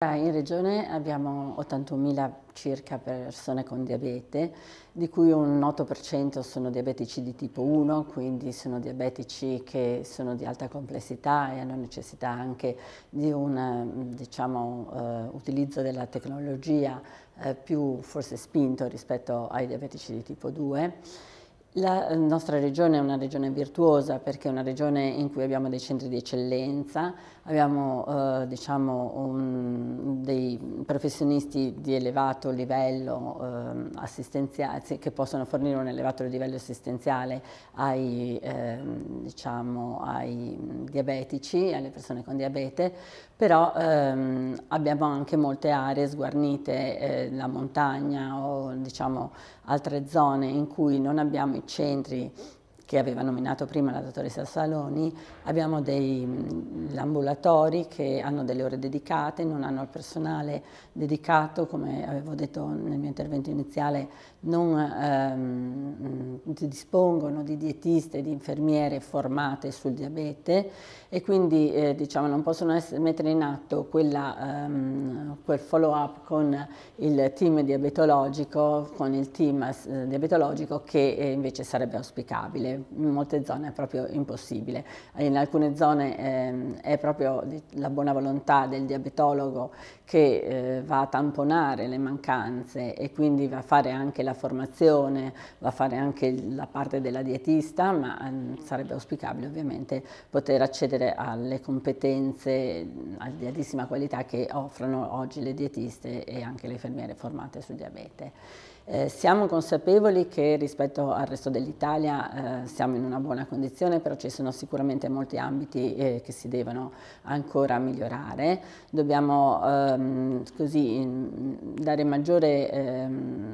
In regione abbiamo 81.000 circa persone con diabete, di cui un 8% sono diabetici di tipo 1, quindi sono diabetici che sono di alta complessità e hanno necessità anche di un diciamo, uh, utilizzo della tecnologia uh, più forse spinto rispetto ai diabetici di tipo 2. La eh, nostra regione è una regione virtuosa perché è una regione in cui abbiamo dei centri di eccellenza, abbiamo eh, diciamo, un, dei professionisti di elevato livello eh, assistenziale che possono fornire un elevato livello assistenziale ai, eh, diciamo, ai diabetici, alle persone con diabete, però ehm, abbiamo anche molte aree sguarnite, eh, la montagna o diciamo, altre zone in cui non abbiamo i centri che aveva nominato prima la dottoressa Saloni, abbiamo degli mm, ambulatori che hanno delle ore dedicate, non hanno il personale dedicato, come avevo detto nel mio intervento iniziale, non ehm, dispongono di dietiste di infermiere formate sul diabete e quindi eh, diciamo, non possono essere, mettere in atto quella, ehm, quel follow up con il team diabetologico, con il team eh, diabetologico che eh, invece sarebbe auspicabile. In molte zone è proprio impossibile. In alcune zone ehm, è proprio la buona volontà del diabetologo che eh, va a tamponare le mancanze e quindi va a fare anche la formazione, va a fare anche la parte della dietista, ma ehm, sarebbe auspicabile ovviamente poter accedere alle competenze di altissima qualità che offrono oggi le dietiste e anche le infermiere formate sul diabete. Eh, siamo consapevoli che rispetto al resto dell'Italia eh, siamo in una buona condizione, però ci sono sicuramente molti ambiti eh, che si devono ancora migliorare. Dobbiamo ehm, così dare maggiore ehm,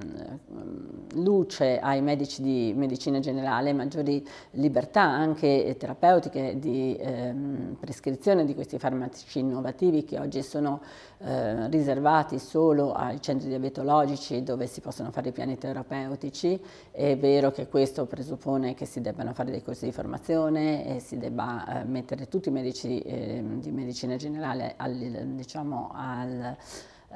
luce ai medici di medicina generale, maggiori libertà anche terapeutiche di ehm, prescrizione di questi farmaci innovativi che oggi sono eh, riservati solo ai centri diabetologici dove si possono fare fare i piani terapeutici, è vero che questo presuppone che si debbano fare dei corsi di formazione e si debba eh, mettere tutti i medici eh, di medicina generale al, diciamo, al,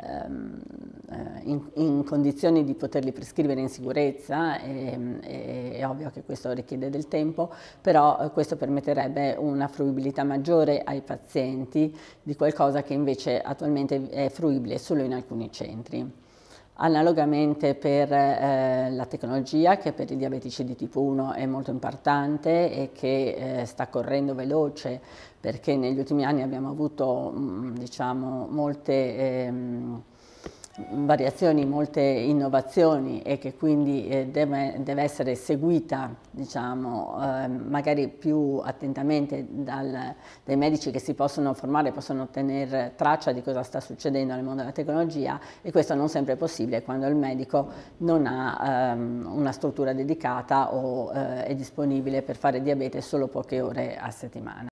ehm, eh, in, in, condizioni di poterli prescrivere in sicurezza, e, ehm, e, è ovvio che questo richiede del tempo, però eh, questo permetterebbe una fruibilità maggiore ai pazienti di qualcosa che invece attualmente è fruibile solo in alcuni centri. Analogamente per eh, la tecnologia che per i diabetici di tipo 1 è molto importante e che eh, sta correndo veloce perché negli ultimi anni abbiamo avuto mh, mm, diciamo, molte ehm, variazioni, molte innovazioni e che quindi eh, deve, deve essere seguita diciamo, eh, magari più attentamente dal, dai medici che si possono formare, possono tenere traccia di cosa sta succedendo nel mondo della tecnologia e questo non sempre è possibile quando il medico non ha ehm, una struttura dedicata o eh, è disponibile per fare diabete solo poche ore a settimana.